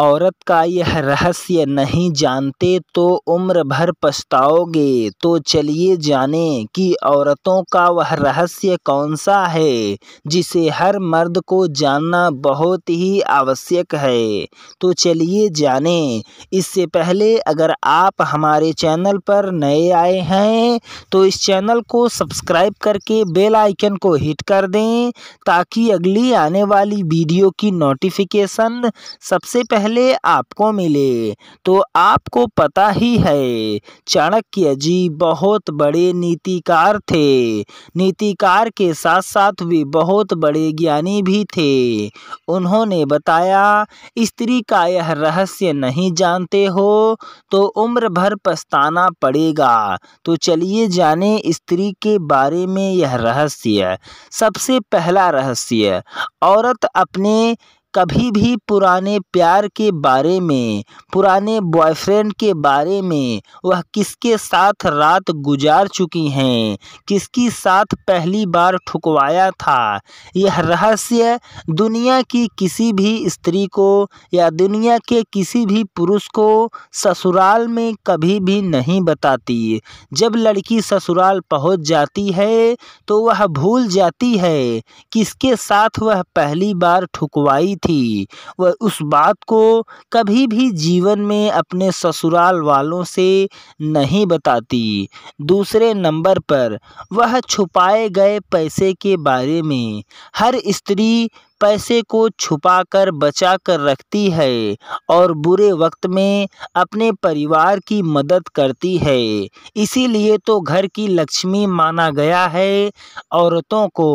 औरत का यह रहस्य नहीं जानते तो उम्र भर पछताओगे तो चलिए जाने कि औरतों का वह रहस्य कौन सा है जिसे हर मर्द को जानना बहुत ही आवश्यक है तो चलिए जाने इससे पहले अगर आप हमारे चैनल पर नए आए हैं तो इस चैनल को सब्सक्राइब करके बेल आइकन को हिट कर दें ताकि अगली आने वाली वीडियो की नोटिफिकेशन सबसे पहले पहले आपको मिले तो आपको पता ही है चाणक्य जी बहुत बड़े नीतिकार थे नीतिकार के साथ साथ वे बहुत बड़े ज्ञानी भी थे उन्होंने बताया स्त्री का यह रहस्य नहीं जानते हो तो उम्र भर पछताना पड़ेगा तो चलिए जाने स्त्री के बारे में यह रहस्य सबसे पहला रहस्य औरत अपने कभी भी पुराने प्यार के बारे में पुराने बॉयफ्रेंड के बारे में वह किसके साथ रात गुजार चुकी हैं किसकी साथ पहली बार ठुकवाया था यह रहस्य दुनिया की किसी भी स्त्री को या दुनिया के किसी भी पुरुष को ससुराल में कभी भी नहीं बताती जब लड़की ससुराल पहुंच जाती है तो वह भूल जाती है किसके साथ वह पहली बार ठुकवाई थी वह उस बात को कभी भी जीवन में अपने ससुराल वालों से नहीं बताती दूसरे नंबर पर वह छुपाए गए पैसे के बारे में हर स्त्री पैसे को छुपा कर बचा कर रखती है और बुरे वक्त में अपने परिवार की मदद करती है इसीलिए तो घर की लक्ष्मी माना गया है औरतों को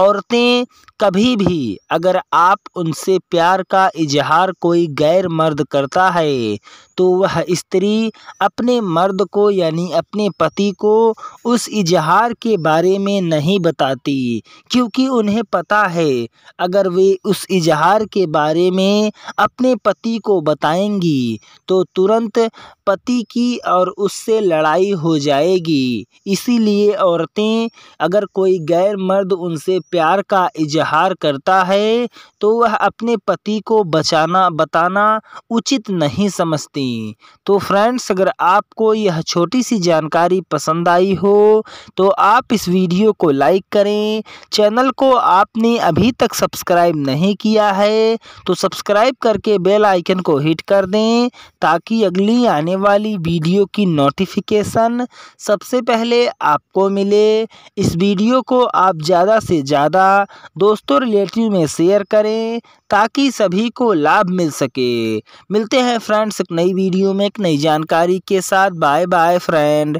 औरतें कभी भी अगर आप उनसे प्यार का इजहार कोई गैर मर्द करता है तो वह स्त्री अपने मर्द को यानी अपने पति को उस इजहार के बारे में नहीं बताती क्योंकि उन्हें पता है अगर अगर वे उस इजहार के बारे में अपने पति को बताएंगी तो तुरंत पति की और उससे लड़ाई हो जाएगी इसीलिए औरतें अगर कोई गैर मर्द उनसे प्यार का इजहार करता है तो वह अपने पति को बचाना बताना उचित नहीं समझती तो फ्रेंड्स अगर आपको यह छोटी सी जानकारी पसंद आई हो तो आप इस वीडियो को लाइक करें चैनल को आपने अभी तक सब्सक्राइब सब्सक्राइब नहीं किया है तो सब्सक्राइब करके बेल आइकन को हिट कर दें ताकि अगली आने वाली वीडियो की नोटिफिकेशन सबसे पहले आपको मिले इस वीडियो को आप ज़्यादा से ज़्यादा दोस्तों रिलेटिव में शेयर करें ताकि सभी को लाभ मिल सके मिलते हैं फ्रेंड्स एक नई वीडियो में एक नई जानकारी के साथ बाय बाय फ्रेंड